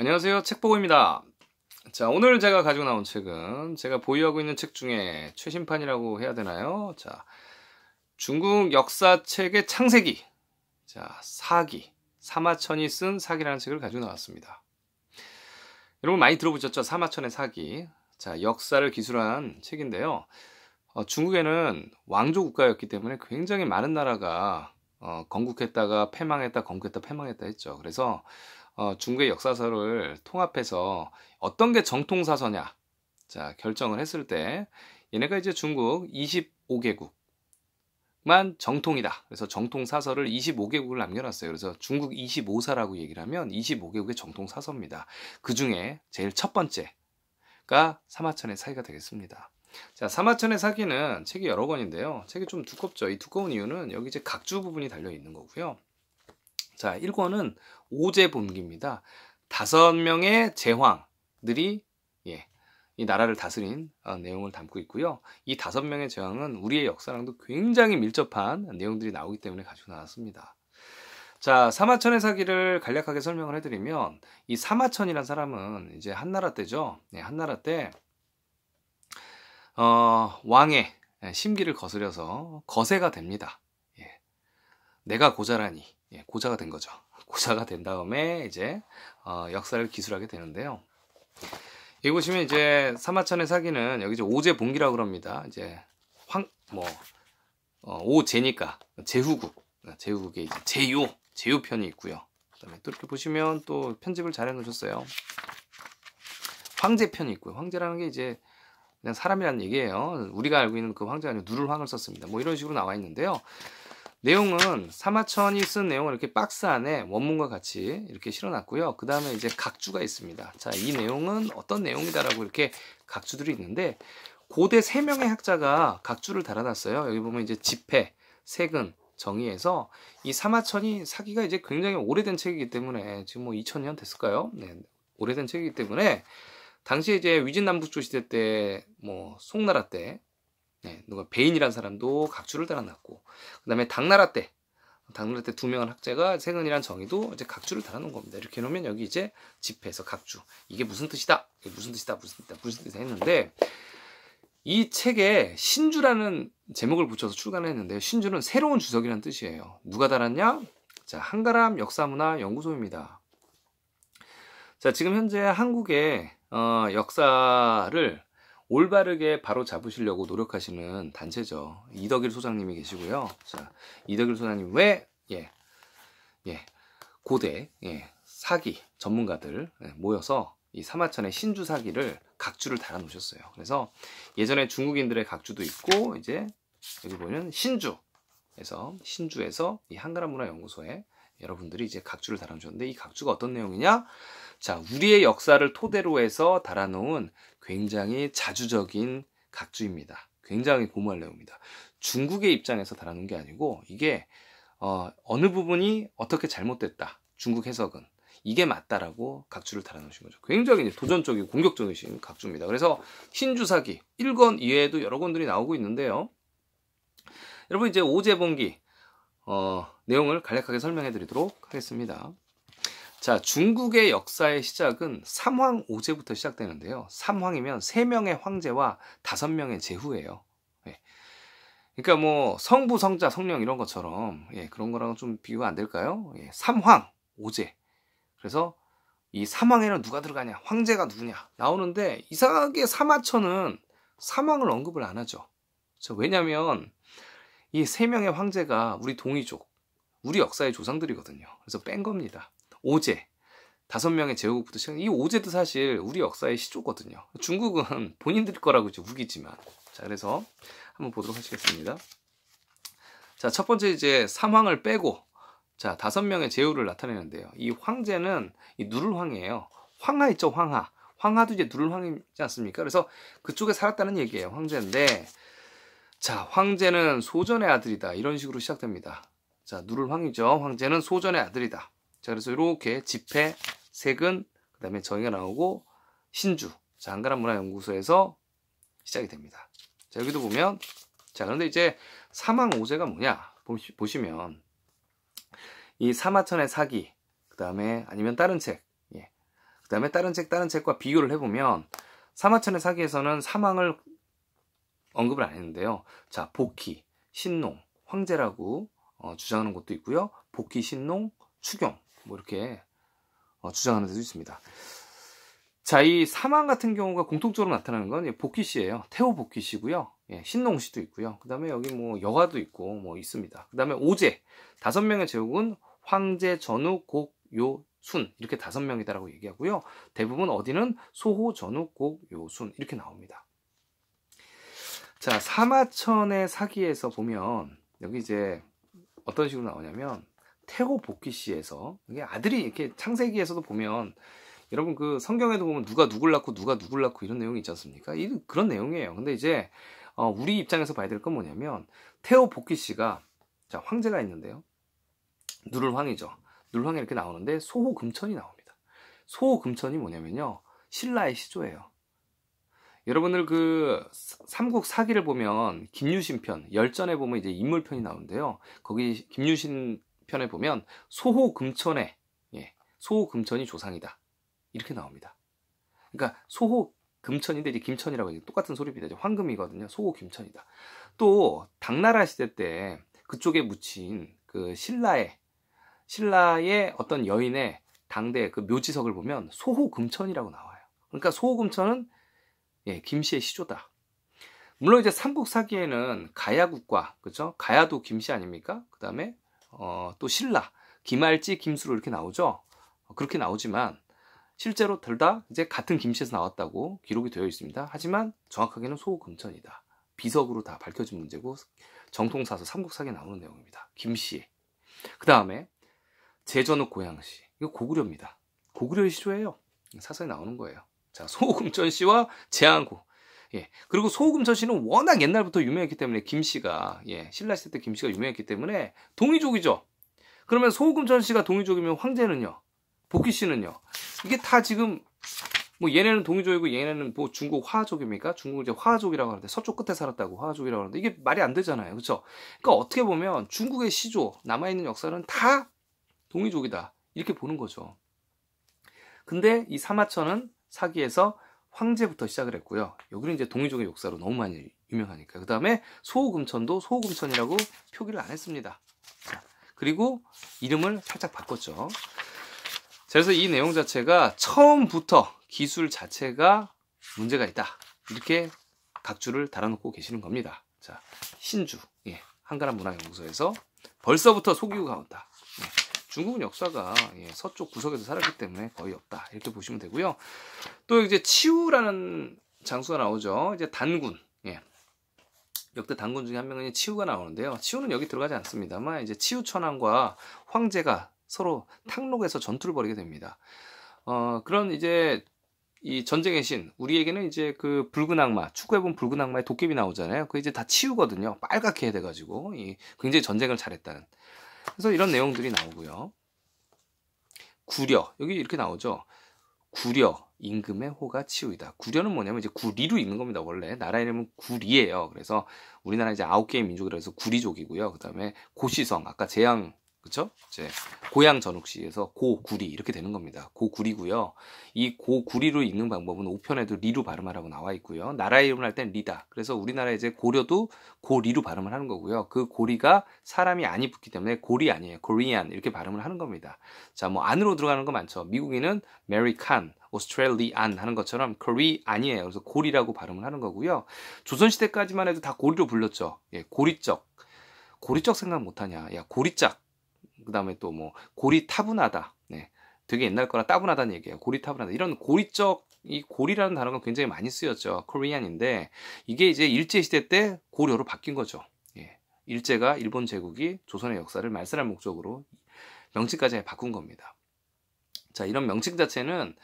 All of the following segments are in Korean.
안녕하세요. 책보고입니다. 자, 오늘 제가 가지고 나온 책은 제가 보유하고 있는 책 중에 최신판이라고 해야 되나요? 자, 중국 역사책의 창세기. 자, 사기. 사마천이 쓴 사기라는 책을 가지고 나왔습니다. 여러분 많이 들어보셨죠? 사마천의 사기. 자, 역사를 기술한 책인데요. 어, 중국에는 왕조 국가였기 때문에 굉장히 많은 나라가 어, 건국했다가 패망했다, 건국했다, 패망했다 했죠. 그래서 어, 중국의 역사서를 통합해서 어떤 게 정통 사서냐 자 결정을 했을 때 얘네가 이제 중국 25개국만 정통이다. 그래서 정통 사서를 25개국을 남겨놨어요. 그래서 중국 25사라고 얘기를 하면 25개국의 정통 사서입니다. 그 중에 제일 첫 번째가 사마천의 사기가 되겠습니다. 자, 사마천의 사기는 책이 여러 권인데요. 책이 좀 두껍죠. 이 두꺼운 이유는 여기 이제 각주 부분이 달려 있는 거고요. 자, 1권은 오제본기입니다. 다섯 명의 제황들이 예, 이 나라를 다스린 어, 내용을 담고 있고요. 이 다섯 명의 제왕은 우리의 역사랑도 굉장히 밀접한 내용들이 나오기 때문에 가지고 나왔습니다. 자, 사마천의 사기를 간략하게 설명을 해드리면 이 사마천이란 사람은 이제 한나라 때죠. 네, 한나라 때 어, 왕의 예, 심기를 거스려서 거세가 됩니다. 예. 내가 고자라니 예, 고자가 된 거죠. 고자가 된 다음에 이제 어, 역사를 기술하게 되는데요. 여기 보시면 이제 사마천의 사기는 여기 이제 오제 봉기라고 그럽니다. 이제 황뭐 어, 오제니까 제후국 어, 제후국의 이제 제요 제요 편이 있고요. 그다음에 또 이렇게 보시면 또 편집을 잘 해놓으셨어요. 황제 편이 있고요. 황제라는 게 이제 그냥 사람이라는 얘기예요. 우리가 알고 있는 그 황제 아니고 누를 황을 썼습니다. 뭐 이런 식으로 나와 있는데요. 내용은 사마천이 쓴 내용을 이렇게 박스 안에 원문과 같이 이렇게 실어놨고요. 그 다음에 이제 각주가 있습니다. 자, 이 내용은 어떤 내용이다라고 이렇게 각주들이 있는데 고대 세 명의 학자가 각주를 달아놨어요. 여기 보면 이제 집회, 세근, 정의에서 이 사마천이 사기가 이제 굉장히 오래된 책이기 때문에 지금 뭐 2000년 됐을까요? 네, 오래된 책이기 때문에 당시에 이제 위진남북조 시대 때 뭐 송나라 때 네, 누가 베인이라는 사람도 각주를 달아놨고 그다음에 당나라 때 당나라 때 두명은 학자가 세은이란 정의도 이제 각주를 달아놓은 겁니다. 이렇게 해 놓으면 여기 이제 집회에서 각주 이게 무슨 뜻이다 이게 무슨 뜻이다 무슨 뜻이다 무슨 뜻이다 했는데 이 책에 신주라는 제목을 붙여서 출간을 했는데 신주는 새로운 주석이라는 뜻이에요. 누가 달았냐? 자 한가람 역사문화 연구소입니다. 자 지금 현재 한국의 어, 역사를 올바르게 바로 잡으시려고 노력하시는 단체죠. 이덕일 소장님이 계시고요. 자, 이덕일 소장님 왜 예. 예. 고대 예. 사기 전문가들 예, 모여서 이 사마천의 신주 사기를 각주를 달아 놓으셨어요. 그래서 예전에 중국인들의 각주도 있고 이제 여기 보면 신주에서 신주에서 이한가람 문화연구소에 여러분들이 이제 각주를 달아주셨는데 이 각주가 어떤 내용이냐? 자, 우리의 역사를 토대로 해서 달아놓은 굉장히 자주적인 각주입니다. 굉장히 고무할 내용입니다. 중국의 입장에서 달아놓은 게 아니고 이게 어, 어느 부분이 어떻게 잘못됐다. 중국 해석은 이게 맞다라고 각주를 달아놓으신 거죠. 굉장히 도전적이고 공격적이신 각주입니다. 그래서 신주사기 1권 이외에도 여러 권들이 나오고 있는데요. 여러분 이제 오재봉기 어, 내용을 간략하게 설명해 드리도록 하겠습니다. 자, 중국의 역사의 시작은 삼황 오제부터 시작되는데요. 삼황이면 세명의 황제와 다섯 명의 제후예요. 예. 그러니까 뭐 성부, 성자, 성령 이런 것처럼 예, 그런 거랑 좀 비교가 안 될까요? 예, 삼황 오제. 그래서 이사황에는 누가 들어가냐, 황제가 누구냐 나오는데 이상하게 사마천은 사황을 언급을 안 하죠. 그렇죠? 왜냐하면 이 세 명의 황제가 우리 동이족 우리 역사의 조상들이거든요. 그래서 뺀 겁니다. 오제. 다섯 명의 제후국부터 시작이 오제도 사실 우리 역사의 시조거든요. 중국은 본인들 거라고 이제 우기지만. 자, 그래서 한번 보도록 하시겠습니다. 자, 첫 번째 이제 삼황을 빼고 자, 다섯 명의 제후를 나타내는데요. 이 황제는 이 누를 황이에요. 황하 있죠, 황하. 황하도 이제 누를 황이지 않습니까? 그래서 그쪽에 살았다는 얘기예요. 황제인데 자, 황제는 소전의 아들이다. 이런 식으로 시작됩니다. 자, 누를 황유죠. 황제는 소전의 아들이다. 자, 그래서 이렇게 집회, 세근, 그 다음에 정의가 나오고 신주, 자, 한가람 문화연구소에서 시작이 됩니다. 자, 여기도 보면, 자, 그런데 이제 사망 오제가 뭐냐? 보시, 면이 사마천의 사기, 그 다음에 아니면 다른 책, 예. 그 다음에 다른 책, 다른 책과 비교를 해보면 사마천의 사기에서는 사망을 언급을 안 했는데요. 자, 복희, 신농, 황제라고 어, 주장하는 곳도 있고요. 복귀, 신농, 추경 뭐 이렇게 어, 주장하는 데도 있습니다. 자, 이 사망 같은 경우가 공통적으로 나타나는 건 예, 복귀 씨예요. 태호 복귀 씨고요. 예, 신농 씨도 있고요. 그다음에 여기 뭐 여가도 있고 뭐 있습니다. 그다음에 오제 다섯 명의 제국은 황제, 전후, 곡, 요, 순 이렇게 다섯 명이다라고 얘기하고요. 대부분 어디는 소호, 전후, 곡, 요, 순 이렇게 나옵니다. 자, 사마천의 사기에서 보면 여기 이제 어떤 식으로 나오냐면 태고 복귀 시에서 이게 아들이 이렇게 창세기에서도 보면 여러분 그 성경에도 보면 누가 누굴 낳고 누가 누굴 낳고 이런 내용이 있지 않습니까? 이 그런 내용이에요. 근데 이제 어, 우리 입장에서 봐야 될 건 뭐냐면 태호 복귀 씨가 자 황제가 있는데요. 누를황이죠. 누를황이 이렇게 나오는데 소호금천이 나옵니다. 소호금천이 뭐냐면요 신라의 시조예요. 여러분들 그 삼국 사기를 보면 김유신 편, 열전에 보면 이제 인물 편이 나오는데요. 거기 김유신 편에 보면 소호 금천에 예, 소호 금천이 조상이다. 이렇게 나옵니다. 그러니까 소호 금천인데 이제 김천이라고 이제 똑같은 소리입니다. 이제 황금이거든요. 소호 김천이다. 또 당나라 시대 때 그쪽에 묻힌 그 신라의 신라의 어떤 여인의 당대 그 묘지석을 보면 소호 금천이라고 나와요. 그러니까 소호 금천은 예, 김씨의 시조다. 물론 이제 삼국사기에는 가야국과 그죠? 가야도 김씨 아닙니까? 그다음에 어, 또 신라, 김알지, 김수로 이렇게 나오죠. 어, 그렇게 나오지만 실제로 둘 다 이제 같은 김씨에서 나왔다고 기록이 되어 있습니다. 하지만 정확하게는 소금천이다. 비석으로 다 밝혀진 문제고 정통사서 삼국사기에 나오는 내용입니다. 김씨. 그 다음에 제전옥 고양시. 이거 고구려입니다. 고구려의 시조예요. 사서에 나오는 거예요. 자, 소금천 씨와 제안고. 예. 그리고 소금천 씨는 워낙 옛날부터 유명했기 때문에 김 씨가 예, 신라 시대 때김 씨가 유명했기 때문에 동이족이죠. 그러면 소금천 씨가 동이족이면 황제는요. 복희 씨는요. 이게 다 지금 뭐 얘네는 동이족이고 얘네는 뭐 중국 화족입니까? 중국 이제 화족이라고 하는데 서쪽 끝에 살았다고 화족이라고 하는데 이게 말이 안 되잖아요. 그쵸 그러니까 어떻게 보면 중국의 시조 남아 있는 역사는 다 동이족이다. 이렇게 보는 거죠. 근데 이 사마천은 사기에서 황제부터 시작을 했고요. 여기는 이제 동이족의 역사로 너무 많이 유명하니까. 그 다음에 소금천도소금천이라고 표기를 안 했습니다. 자, 그리고 이름을 살짝 바꿨죠. 그래서 이 내용 자체가 처음부터 기술 자체가 문제가 있다. 이렇게 각주를 달아놓고 계시는 겁니다. 자, 신주, 예, 한가람 문화연구소에서 벌써부터 속이고 가 온다. 중국은 역사가 예, 서쪽 구석에서 살았기 때문에 거의 없다 이렇게 보시면 되고요. 또 이제 치우라는 장수가 나오죠. 이제 단군. 예. 역대 단군 중에 한명은 치우가 나오는데요. 치우는 여기 들어가지 않습니다만 이제 치우 천왕과 황제가 서로 탕록에서 전투를 벌이게 됩니다. 어, 그런 이제 이 전쟁의 신 우리에게는 이제 그 붉은 악마 축구해본 붉은 악마의 도깨비 나오잖아요. 그 이제 다 치우거든요. 빨갛게 돼가지고 이 굉장히 전쟁을 잘했다는. 그래서 이런 내용들이 나오고요. 구려 여기 이렇게 나오죠. 구려 임금의 호가 치우이다. 구려는 뭐냐면 이제 구리로 읽는 겁니다. 원래 나라 이름은 구리예요. 그래서 우리나라 이제 아홉 개의 민족이라서 구리족이고요. 그다음에 고시성 아까 재앙 그쵸? 이 고양 전욱씨에서 고구리 이렇게 되는 겁니다. 고구리고요. 이 고구리로 읽는 방법은 5편에도 리로 발음하라고 나와 있고요. 나라 이름을 할 땐 리다. 그래서 우리나라 이제 고려도 고리로 발음을 하는 거고요. 그 고리가 사람이 안이 붙기 때문에 고리 아니에요. 고리안 이렇게 발음을 하는 겁니다. 자, 뭐 안으로 들어가는 거 많죠. 미국인은 메리칸, 오스트레일리안 하는 것처럼 코리 아니에요. 그래서 고리라고 발음을 하는 거고요. 조선시대까지만 해도 다 고리로 불렀죠. 예, 고리적. 고리적 생각 못하냐. 야, 고리짝. 그다음에 또뭐 고리 타분하다. 네. 되게 옛날 거라 따분하다는 얘기예요. 고리 타분하다. 이런 고리적 이 고리라는 단어가 굉장히 많이 쓰였죠. 코리안인데 이게 이제 일제 시대 때 고려로 바뀐 거죠. 예. 일제가 일본 제국이 조선의 역사를 말살할 목적으로 명칭까지 바꾼 겁니다. 자, 이런 명칭 자체는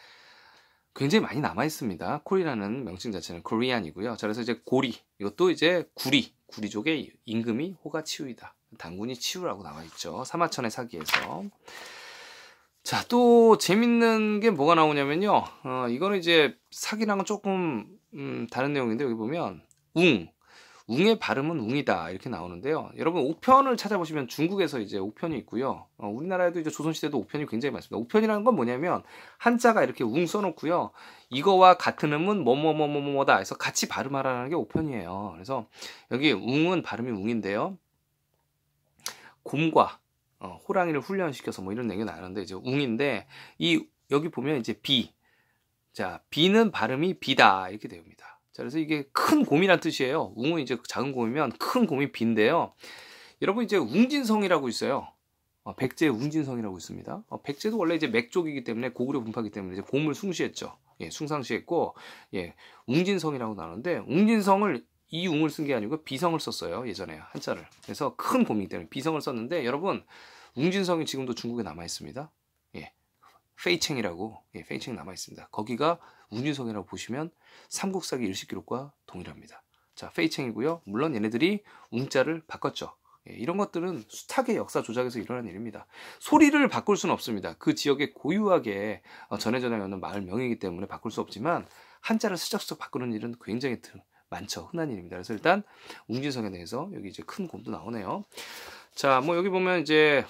굉장히 많이 남아 있습니다. 코리라는 명칭 자체는 코리안이고요. 자, 그래서 이제 고리 이것도 이제 구리 구리족의 임금이 호가 치우이다. 당군이 치우라고 나와 있죠. 사마천의 사기에서. 자, 또 재밌는 게 뭐가 나오냐면요. 어, 이거는 이제 사기랑은 조금 음, 다른 내용인데 여기 보면 웅. 웅의 발음은 웅이다 이렇게 나오는데요. 여러분 옥편을 찾아보시면 중국에서 이제 옥편이 있고요. 어, 우리나라에도 이제 조선시대도 옥편이 굉장히 많습니다. 옥편이라는 건 뭐냐면 한자가 이렇게 웅 써놓고요. 이거와 같은 음은 뭐뭐뭐뭐뭐다 해서 같이 발음하라는 게 옥편이에요. 그래서 여기 웅은 발음이 웅인데요. 곰과 어, 호랑이를 훈련시켜서 뭐 이런 얘기 나는데 이제 웅인데 이 여기 보면 이제 비. 자, 비는 발음이 비다 이렇게 됩니다. 자, 그래서 이게 큰 곰이란 뜻이에요. 웅은 이제 작은 곰이면 큰 곰이 비인데요. 여러분 이제 웅진성이라고 있어요. 어, 백제 웅진성이라고 있습니다. 어, 백제도 원래 이제 맥족이기 때문에 고구려 분파기 때문에 이제 곰을 숭시했죠. 예, 숭상시했고 예, 웅진성이라고 나오는데 웅진성을 이웅을 쓴 게 아니고 비성을 썼어요. 예전에 한자를. 그래서 큰 고민 때문에 비성을 썼는데 여러분 웅진성이 지금도 중국에 남아 있습니다. 예. 페이챙이라고 예, 페이챙 남아 있습니다. 거기가 웅진성이라고 보시면 삼국사기 일식기록과 동일합니다. 자, 페이챙이고요. 물론 얘네들이 웅자를 바꿨죠. 예, 이런 것들은 수탁의 역사 조작에서 일어난 일입니다. 소리를 바꿀 수는 없습니다. 그 지역에 고유하게 어, 전해져 나가는 마을 명이기 때문에 바꿀 수 없지만 한자를 슬쩍슬쩍 바꾸는 일은 굉장히 드, 많죠. 흔한 일입니다. 그래서 일단 웅진성에 대해서 여기 이제 큰 곰도 나오네요. 자, 뭐 여기 보면 이제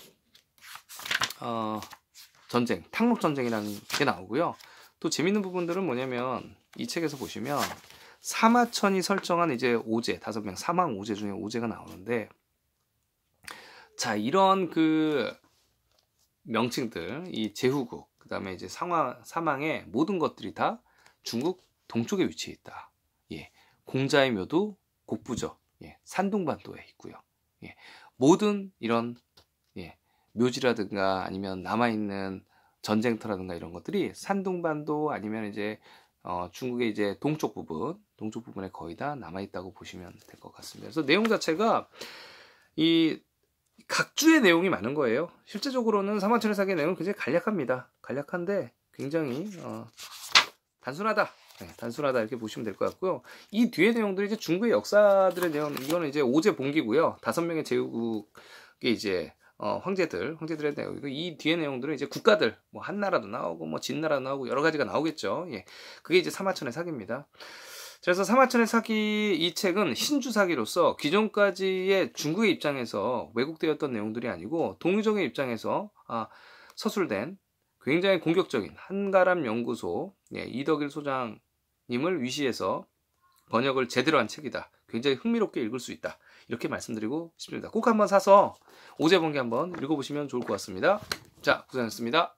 어, 전쟁, 탕록 전쟁이라는 게 나오고요. 또 재밌는 부분들은 뭐냐면 이 책에서 보시면 사마천이 설정한 이제 오제 다섯 명 사망 오제 중에 오제가 나오는데 자 이런 그 명칭들 이 제후국 그 다음에 이제 상황 사망의 모든 것들이 다 중국 동쪽에 위치해 있다. 예. 공자의 묘도 곡부죠. 예, 산둥반도에 있고요. 예, 모든 이런 예, 묘지라든가 아니면 남아 있는 전쟁터라든가 이런 것들이 산둥반도 아니면 이제 어, 중국의 이제 동쪽 부분, 동쪽 부분에 거의 다 남아 있다고 보시면 될 것 같습니다. 그래서 내용 자체가 이 각주의 내용이 많은 거예요. 실제적으로는 사마천의 사기의 내용은 굉장히 간략합니다. 간략한데 굉장히 어, 단순하다. 네, 단순하다 이렇게 보시면 될 것 같고요. 이 뒤에 내용들이 이제 중국의 역사들의 내용, 이거는 이제 오제 봉기고요. 다섯 명의 제국의 후 이제 어, 황제들, 황제들의 내용이고 이 뒤에 내용들은 이제 국가들, 뭐 한나라도 나오고 뭐 진나라도 나오고 여러 가지가 나오겠죠. 예, 그게 이제 사마천의 사기입니다. 그래서 사마천의 사기 이 책은 신주 사기로서 기존까지의 중국의 입장에서 왜곡되었던 내용들이 아니고 동유적의 입장에서 아, 서술된 굉장히 공격적인 한가람 연구소 예, 이덕일 소장 님을 위시해서 번역을 제대로 한 책이다. 굉장히 흥미롭게 읽을 수 있다. 이렇게 말씀드리고 싶습니다. 꼭 한번 사서 오제 본개 한번 읽어보시면 좋을 것 같습니다. 자, 고생하셨습니다.